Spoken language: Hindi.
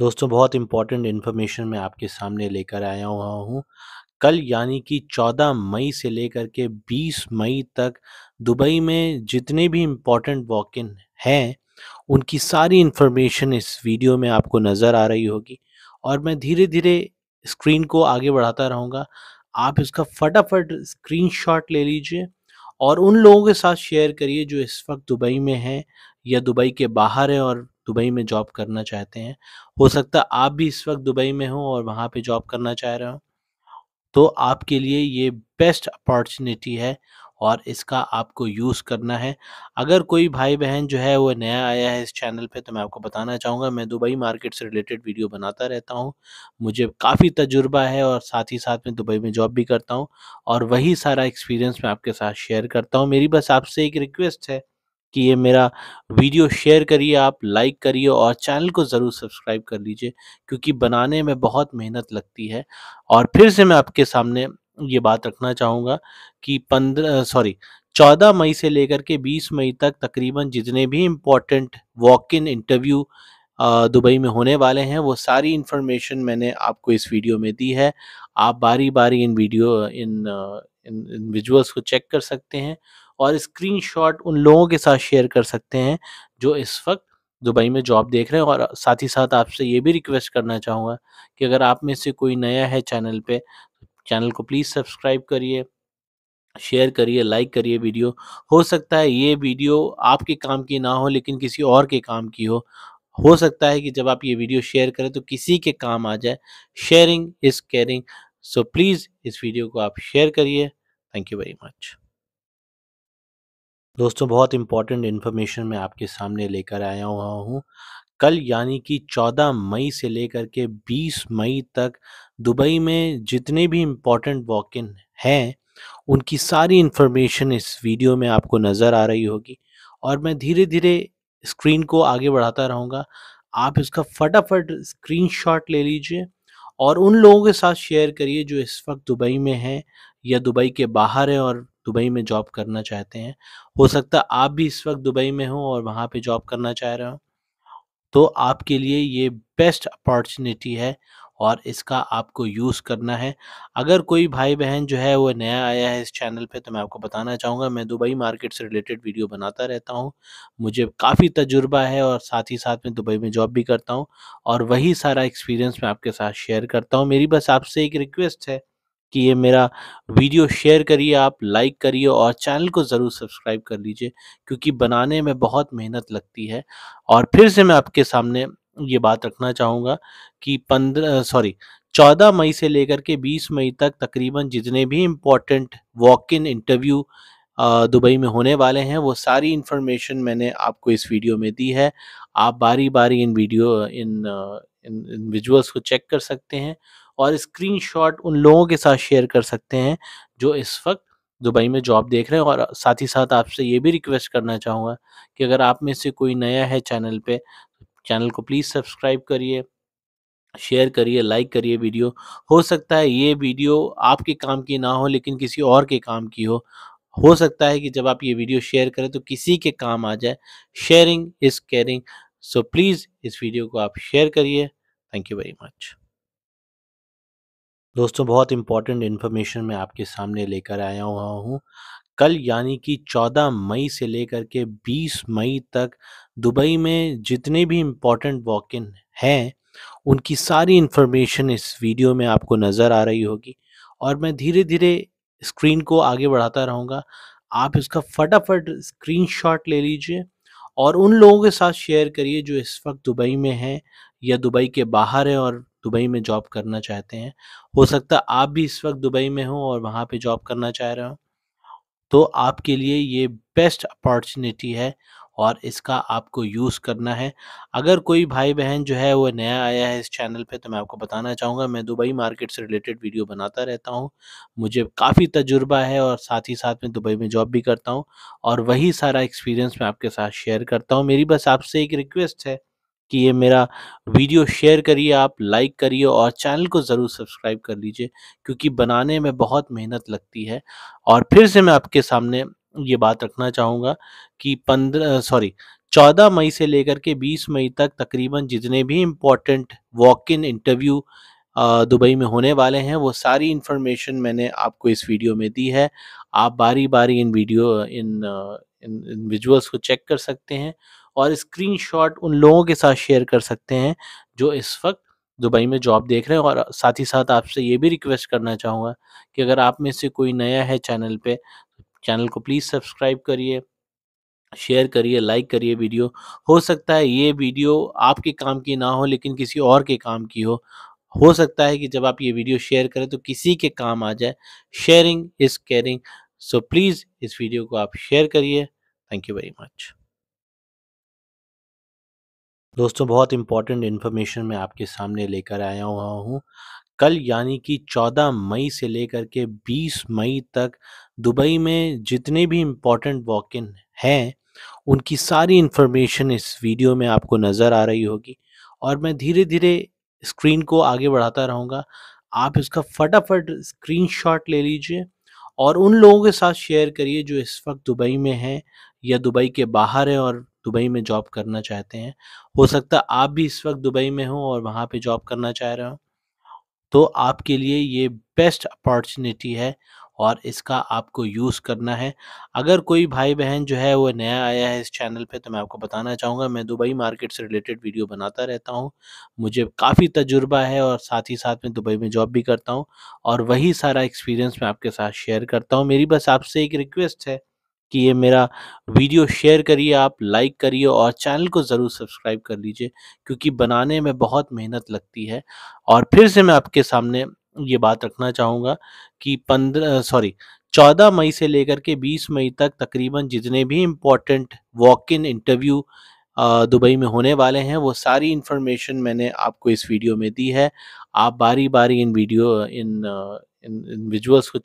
दोस्तों बहुत इंपॉर्टेंट इन्फॉर्मेशन मैं आपके सामने लेकर आया हुआ हूँ कल यानी कि 14 मई से लेकर के 20 मई तक दुबई में जितने भी इम्पोर्टेंट वॉक इन हैं उनकी सारी इन्फॉर्मेशन इस वीडियो में आपको नज़र आ रही होगी और मैं धीरे धीरे स्क्रीन को आगे बढ़ाता रहूँगा आप इसका फटाफट स्क्रीन ले लीजिए और उन लोगों के साथ शेयर करिए जो इस वक्त दुबई में हैं या दुबई के बाहर हैं और दुबई में जॉब करना चाहते हैं हो सकता है आप भी इस वक्त दुबई में हो और वहाँ पे जॉब करना चाह रहे हो तो आपके लिए ये बेस्ट अपॉर्चुनिटी है और इसका आपको यूज़ करना है अगर कोई भाई बहन जो है वो नया आया है इस चैनल पे तो मैं आपको बताना चाहूँगा मैं दुबई मार्केट से रिलेटेड वीडियो बनाता रहता हूँ मुझे काफ़ी तजुर्बा है और साथ ही साथ मैं दुबई में जॉब भी करता हूँ और वही सारा एक्सपीरियंस मैं आपके साथ शेयर करता हूँ मेरी बस आपसे एक रिक्वेस्ट है कि ये मेरा वीडियो शेयर करिए आप लाइक करिए और चैनल को ज़रूर सब्सक्राइब कर लीजिए क्योंकि बनाने में बहुत मेहनत लगती है और फिर से मैं आपके सामने ये बात रखना चाहूँगा कि पंद्रह सॉरी चौदह मई से लेकर के बीस मई तक तकरीबन जितने भी important walk in interview Dubai में होने वाले हैं वो सारी इन्फॉर्मेशन मैंने आपको इस वीडियो में दी है आप बारी बारी इन वीडियो इन इन, इन विजुअल्स को चेक कर सकते हैं और शॉट उन लोगों के साथ शेयर कर सकते हैं जो इस वक्त दुबई में जॉब देख रहे हैं और साथ ही साथ आपसे ये भी रिक्वेस्ट करना चाहूँगा कि अगर आप में से कोई नया है चैनल पे चैनल को प्लीज़ सब्सक्राइब करिए शेयर करिए लाइक करिए वीडियो हो सकता है ये वीडियो आपके काम की ना हो लेकिन किसी और के काम की हो हो सकता है कि जब आप ये वीडियो शेयर करें तो किसी के काम आ जाए sharing is caring so please इस वीडियो को आप शेयर करिए थैंक यू वेरी मच दोस्तों बहुत इंपॉर्टेंट इन्फॉर्मेशन मैं आपके सामने लेकर आया हुआ हूँ कल यानी कि 14 मई से लेकर के 20 मई तक दुबई में जितने भी इम्पोर्टेंट वॉक इन हैं उनकी सारी इन्फॉर्मेशन इस वीडियो में आपको नज़र आ रही होगी और मैं धीरे धीरे स्क्रीन को आगे बढ़ाता रहूँगा आप इसका फटाफट स्क्रीनशॉट ले लीजिए और उन लोगों के साथ शेयर करिए जो इस वक्त दुबई में हैं या दुबई के बाहर हैं और दुबई में जॉब करना चाहते हैं हो सकता है आप भी इस वक्त दुबई में हो और वहाँ पे जॉब करना चाह रहे हो तो आपके लिए ये बेस्ट अपॉर्चुनिटी है और इसका आपको यूज़ करना है अगर कोई भाई बहन जो है वो नया आया है इस चैनल पे तो मैं आपको बताना चाहूँगा मैं दुबई मार्केट से रिलेटेड वीडियो बनाता रहता हूँ मुझे काफ़ी तजुर्बा है और साथ ही साथ मैं दुबई में जॉब भी करता हूँ और वही सारा एक्सपीरियंस मैं आपके साथ शेयर करता हूँ मेरी बस आपसे एक रिक्वेस्ट है कि ये मेरा वीडियो शेयर करिए आप लाइक करिए और चैनल को ज़रूर सब्सक्राइब कर लीजिए क्योंकि बनाने में बहुत मेहनत लगती है और फिर से मैं आपके सामने ये बात रखना चाहूँगा कि पंद्रह सॉरी चौदह मई से लेकर के बीस मई तक तकरीबन जितने भी important walk in interview Dubai में होने वाले हैं वो सारी इन्फॉर्मेशन मैंने आपको इस वीडियो में दी है आप बारी बारी इन वीडियो इन इन, इन विजुअल्स को चेक कर सकते हैं और स्क्रीनशॉट उन लोगों के साथ शेयर कर सकते हैं जो इस वक्त दुबई में जॉब देख रहे हैं और साथ ही साथ आपसे ये भी रिक्वेस्ट करना चाहूँगा कि अगर आप में से कोई नया है चैनल पे चैनल को प्लीज़ सब्सक्राइब करिए शेयर करिए लाइक करिए वीडियो हो सकता है ये वीडियो आपके काम की ना हो लेकिन किसी और के काम की हो हो सकता है कि जब आप ये वीडियो शेयर करें तो किसी के काम आ जाए sharing is caring so please इस वीडियो को आप शेयर करिए थैंक यू वेरी मच दोस्तों बहुत इम्पॉर्टेंट इन्फॉर्मेशन मैं आपके सामने लेकर आया हुआ हूँ कल यानी कि 14 मई से लेकर के 20 मई तक दुबई में जितने भी इम्पॉर्टेंट वॉक इन हैं उनकी सारी इन्फॉर्मेशन इस वीडियो में आपको नज़र आ रही होगी और मैं धीरे धीरे स्क्रीन को आगे बढ़ाता रहूँगा आप इसका फटाफट स्क्रीन ले लीजिए और उन लोगों के साथ शेयर करिए जो इस वक्त दुबई में हैं या दुबई के बाहर है और दुबई में जॉब करना चाहते हैं हो सकता है आप भी इस वक्त दुबई में हो और वहाँ पे जॉब करना चाह रहे हो तो आपके लिए ये बेस्ट अपॉर्चुनिटी है और इसका आपको यूज़ करना है अगर कोई भाई बहन जो है वो नया आया है इस चैनल पे तो मैं आपको बताना चाहूँगा मैं दुबई मार्केट से रिलेटेड वीडियो बनाता रहता हूँ मुझे काफ़ी तजुर्बा है और साथ ही साथ मैं दुबई में जॉब भी करता हूँ और वही सारा एक्सपीरियंस मैं आपके साथ शेयर करता हूँ मेरी बस आपसे एक रिक्वेस्ट है कि ये मेरा वीडियो शेयर करिए आप लाइक करिए और चैनल को ज़रूर सब्सक्राइब कर लीजिए क्योंकि बनाने में बहुत मेहनत लगती है और फिर से मैं आपके सामने ये बात रखना चाहूँगा कि पंद्रह सॉरी चौदह मई से लेकर के बीस मई तक तकरीबन जितने भी important walk in interview Dubai में होने वाले हैं वो सारी इन्फॉर्मेशन मैंने आपको इस वीडियो में दी है आप बारी बारी इन वीडियो इन इन, इन विजुअल्स को चेक कर सकते हैं और स्क्रीनशॉट उन लोगों के साथ शेयर कर सकते हैं जो इस वक्त दुबई में जॉब देख रहे हैं और साथ ही साथ आपसे ये भी रिक्वेस्ट करना चाहूँगा कि अगर आप में से कोई नया है चैनल पे चैनल को प्लीज़ सब्सक्राइब करिए शेयर करिए लाइक करिए वीडियो हो सकता है ये वीडियो आपके काम की ना हो लेकिन किसी और के काम की हो हो सकता है कि जब आप ये वीडियो शेयर करें तो किसी के काम आ जाए sharing is caring so please इस वीडियो को आप शेयर करिए थैंक यू वेरी मच दोस्तों बहुत इम्पॉर्टेंट इन्फॉर्मेशन मैं आपके सामने लेकर आया हुआ हूँ कल यानी कि 14 मई से लेकर के 20 मई तक दुबई में जितने भी इम्पॉर्टेंट वॉक इन हैं उनकी सारी इन्फॉर्मेशन इस वीडियो में आपको नज़र आ रही होगी और मैं धीरे धीरे स्क्रीन को आगे बढ़ाता रहूँगा आप इसका फटाफट स्क्रीन ले लीजिए और उन लोगों के साथ शेयर करिए जो इस वक्त दुबई में हैं या दुबई के बाहर है और दुबई में जॉब करना चाहते हैं हो सकता है आप भी इस वक्त दुबई में हो और वहाँ पे जॉब करना चाह रहे हो तो आपके लिए ये बेस्ट अपॉर्चुनिटी है और इसका आपको यूज़ करना है अगर कोई भाई बहन जो है वो नया आया है इस चैनल पे तो मैं आपको बताना चाहूँगा मैं दुबई मार्केट से रिलेटेड वीडियो बनाता रहता हूँ मुझे काफ़ी तजुर्बा है और साथ ही साथ मैं दुबई में जॉब भी करता हूँ और वही सारा एक्सपीरियंस मैं आपके साथ शेयर करता हूँ मेरी बस आपसे एक रिक्वेस्ट है कि ये मेरा वीडियो शेयर करिए आप लाइक करिए और चैनल को ज़रूर सब्सक्राइब कर लीजिए क्योंकि बनाने में बहुत मेहनत लगती है और फिर से मैं आपके सामने ये बात रखना चाहूँगा कि पंद्रह सॉरी चौदह मई से लेकर के बीस मई तक तकरीबन जितने भी important walk in interview Dubai में होने वाले हैं वो सारी इन्फॉर्मेशन मैंने आपको इस वीडियो में दी है आप बारी बारी इन वीडियो इन इन, इन विजुअल्स को